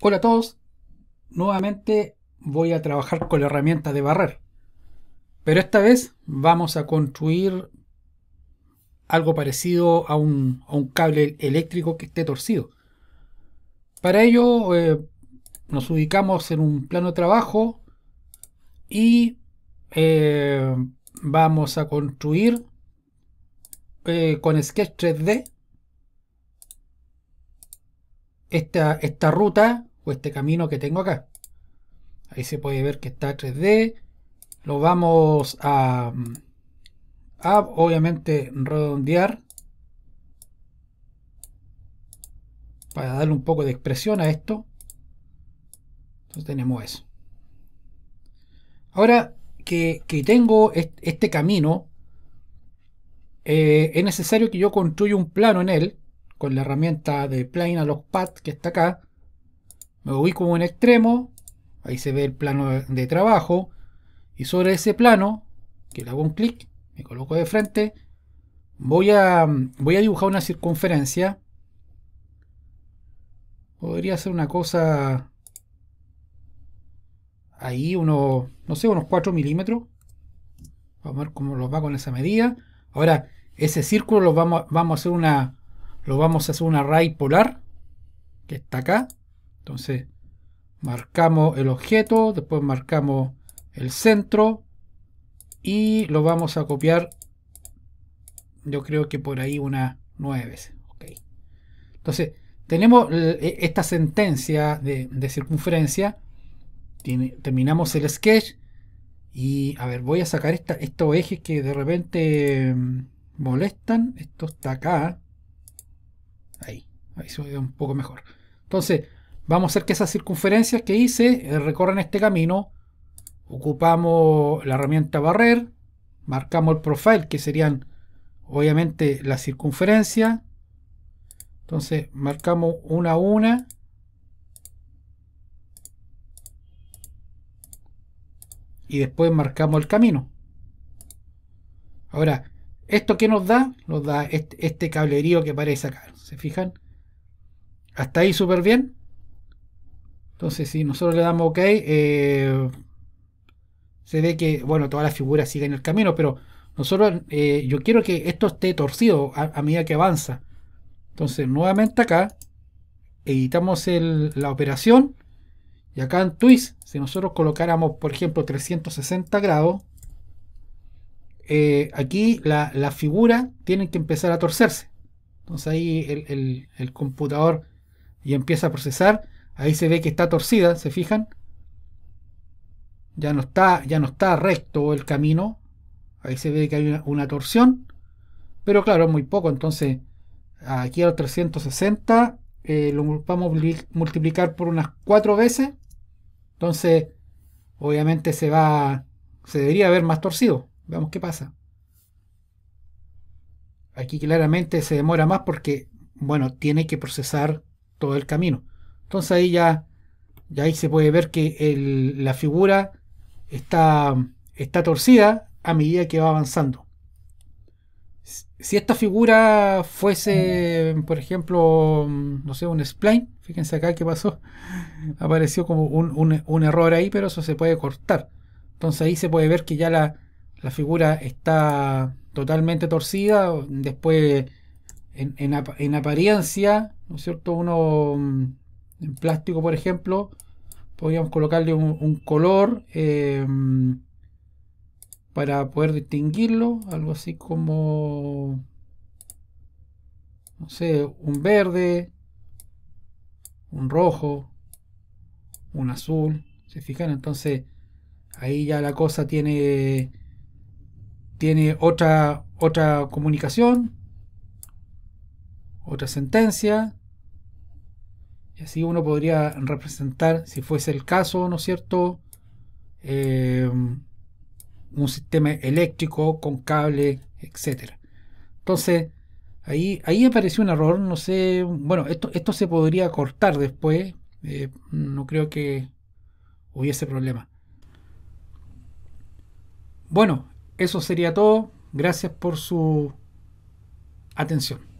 Hola a todos. Nuevamente voy a trabajar con la herramienta de barrer. Pero esta vez vamos a construir algo parecido a un, cable eléctrico que esté torcido. Para ello eh, nos ubicamos en un plano de trabajo y eh, vamos a construir eh, con Sketch 3D esta, esta ruta este camino que tengo acá. Ahí se puede ver que está 3D. Lo vamos a, obviamente redondear para darle un poco de expresión a esto. Entonces tenemos eso. Ahora que, tengo este camino, eh, es necesario que yo construya un plano en él con la herramienta de Plane a los Path que está acá me ubico en extremo, ahí se ve el plano de trabajo, y sobre ese plano, que le hago un clic, me coloco de frente, voy a, voy a dibujar una circunferencia. Podría ser una cosa ahí, unos, no sé, unos 4 milímetros. Vamos a ver cómo lo va con esa medida. Ahora, ese círculo lo vamos, vamos a hacer una, lo vamos a hacer una polar, que está acá. Entonces, marcamos el objeto, después marcamos el centro y lo vamos a copiar, yo creo que por ahí unas nueve veces. Entonces, tenemos e, esta sentencia de, circunferencia, terminamos el sketch y, a ver, voy a sacar estos ejes que de repente mm, molestan. Esto está acá. Ahí, ahí se ve un poco mejor. Entonces, Vamos a hacer que esas circunferencias que hice eh, recorran este camino. Ocupamos la herramienta barrer, marcamos el profile que serían obviamente las circunferencias. Entonces marcamos una a una. Y después marcamos el camino. Ahora, ¿esto qué nos da? Nos da este, este, cablerío que aparece acá. ¿Se fijan? Hasta ahí súper bien. Entonces, si nosotros le damos OK, eh, se ve que, bueno, la figura sigue en el camino, pero nosotros, eh, yo quiero que esto esté torcido a, medida que avanza. Entonces, nuevamente acá, editamos la operación, y acá en Twist, si nosotros colocáramos, por ejemplo, 360 grados, eh, aquí la, figura tiene que empezar a torcerse. Entonces ahí el, computador y empieza a procesar Ahí se ve que está torcida, ¿se fijan? Ya no está, ya no está recto el camino. Ahí se ve que hay una, torsión. Pero claro, muy poco. Entonces, aquí a los 360 eh, lo vamos a multiplicar por unas cuatro veces. Entonces, obviamente se va. Se debería haber más torcido. Veamos qué pasa. Aquí claramente se demora más porque, bueno, tiene que procesar todo el camino. Entonces ahí ya, ahí se puede ver que la figura está, está torcida a medida que va avanzando. Si esta figura fuese, mm. por ejemplo, no sé, un spline, fíjense acá qué pasó, apareció como un, error ahí, pero eso se puede cortar. Entonces ahí se puede ver que ya la, figura está totalmente torcida, después en, en apariencia, ¿no es cierto? Uno mm, en plástico, por ejemplo, podríamos colocarle un, color eh, para poder distinguirlo, algo así como, no sé, un verde, un rojo, un azul, se fijan, entonces ahí ya la cosa tiene tiene otra otra comunicación, otra sentencia y así uno podría representar, si fuese el caso, ¿no es cierto? Eh, un sistema eléctrico con cable, etc. Entonces, ahí, ahí apareció un error, no sé, bueno, esto, se podría cortar después, eh, no creo que hubiese problema. Bueno, eso sería todo, gracias por su atención.